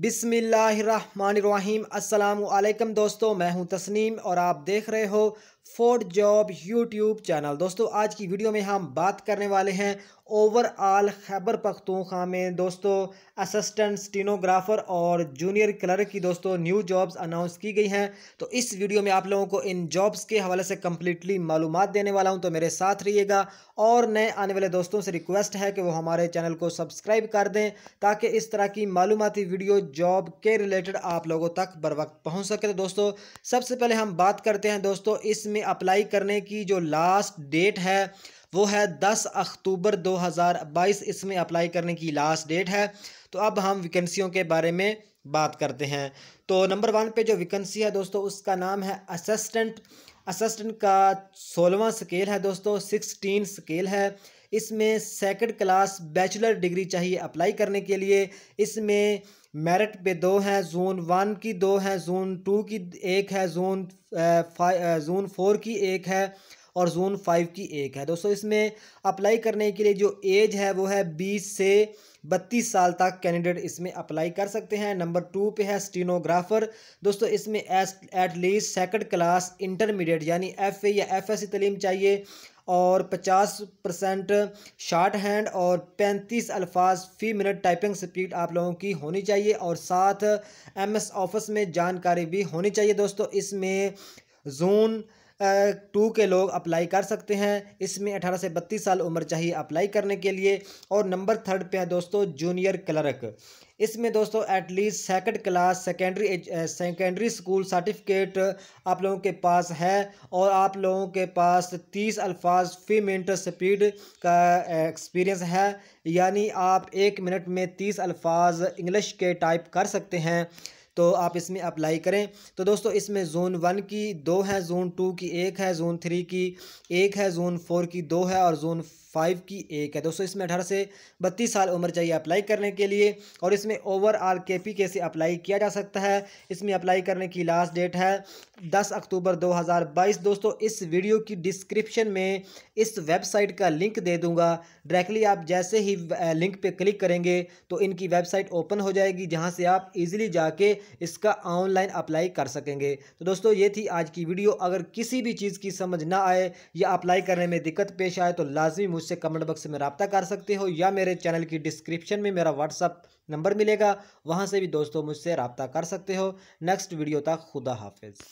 बिसमीम अल्लाम दोस्तों मैं हूं तस्नीम और आप देख रहे हो फोर्ड जॉब यूट्यूब चैनल दोस्तों आज की वीडियो में हम बात करने वाले हैं ओवरऑल खैबर पख्तूनख्वा में दोस्तों असिस्टेंट स्टीनोग्राफर और जूनियर क्लर्क की दोस्तों न्यू जॉब्स अनाउंस की गई हैं तो इस वीडियो में आप लोगों को इन जॉब्स के हवाले से कम्प्लीटली मालूम देने वाला हूँ तो मेरे साथ रहिएगा और नए आने वाले दोस्तों से रिक्वेस्ट है कि वो हमारे चैनल को सब्सक्राइब कर दें ताकि इस तरह की मालूमती वीडियो जॉब के रिलेटेड आप लोगों तक बर वक्त पहुँच सके तो दोस्तों सबसे पहले हम बात करते हैं दोस्तों इसमें अप्लाई करने की जो लास्ट डेट है वो है 10 अक्टूबर 2022 इसमें अप्लाई करने की लास्ट डेट है तो अब हम वैकेंसियों के बारे में बात करते हैं तो नंबर वन पे जो वैकेंसी है दोस्तों उसका नाम है असिस्टेंट असिस्टेंट का सोलवा स्केल है दोस्तों सिक्सटीन स्केल है इसमें सेकंड क्लास बैचलर डिग्री चाहिए अप्लाई करने के लिए इसमें मेरिट पे दो हैं जोन वन की दो हैं जोन टू की एक है जोन जोन फोर की एक है और जोन फाइव की एक है दोस्तों इसमें अप्लाई करने के लिए जो एज है वो है बीस से बत्तीस साल तक कैंडिडेट इसमें अप्लाई कर सकते हैं नंबर टू पे है स्टीनोग्राफर दोस्तों इसमें एटलीस्ट सेकंड क्लास इंटरमीडिएट यानी एफ ए या एफ एस e तलीम चाहिए और 50 परसेंट शार्ट हैंड और 35 अल्फाज फ़ी मिनट टाइपिंग स्पीड आप लोगों की होनी चाहिए और साथ एमएस ऑफिस में जानकारी भी होनी चाहिए दोस्तों इसमें जून टू के लोग अप्लाई कर सकते हैं इसमें अठारह से बत्तीस साल उम्र चाहिए अप्लाई करने के लिए और नंबर थर्ड पे है दोस्तों जूनियर क्लर्क इसमें दोस्तों at least second class secondary secondary school certificate आप लोगों के पास है और आप लोगों के पास तीस अल्फाज फी मिनट स्पीड का एक्सपीरियंस है यानी आप एक मिनट में तीस अल्फाज इंग्लिश के टाइप कर सकते हैं तो आप इसमें अप्लाई करें तो दोस्तों इसमें जोन वन की दो है जोन टू की एक है जोन थ्री की एक है जोन फोर की दो है और जोन फाइव की एक है दोस्तों इसमें अठारह से बत्तीस साल उम्र चाहिए अप्लाई करने के लिए और इसमें ओवरऑल के पी कैसे अप्लाई किया जा सकता है इसमें अप्लाई करने की लास्ट डेट है दस अक्टूबर दो हज़ार बाईस दोस्तों इस वीडियो की डिस्क्रिप्शन में इस वेबसाइट का लिंक दे दूंगा डायरेक्टली आप जैसे ही लिंक पे क्लिक करेंगे तो इनकी वेबसाइट ओपन हो जाएगी जहाँ से आप इजीली जाके इसका ऑनलाइन अप्लाई कर सकेंगे तो दोस्तों ये थी आज की वीडियो अगर किसी भी चीज़ की समझ ना आए या अप्लाई करने में दिक्कत पेश आए तो लाजमी मुझसे कमेंट बॉक्स में रबता कर सकते हो या मेरे चैनल की डिस्क्रिप्शन में मेरा व्हाट्सअप नंबर मिलेगा वहाँ से भी दोस्तों मुझसे रबता कर सकते हो नेक्स्ट वीडियो तक खुदा हाफिज़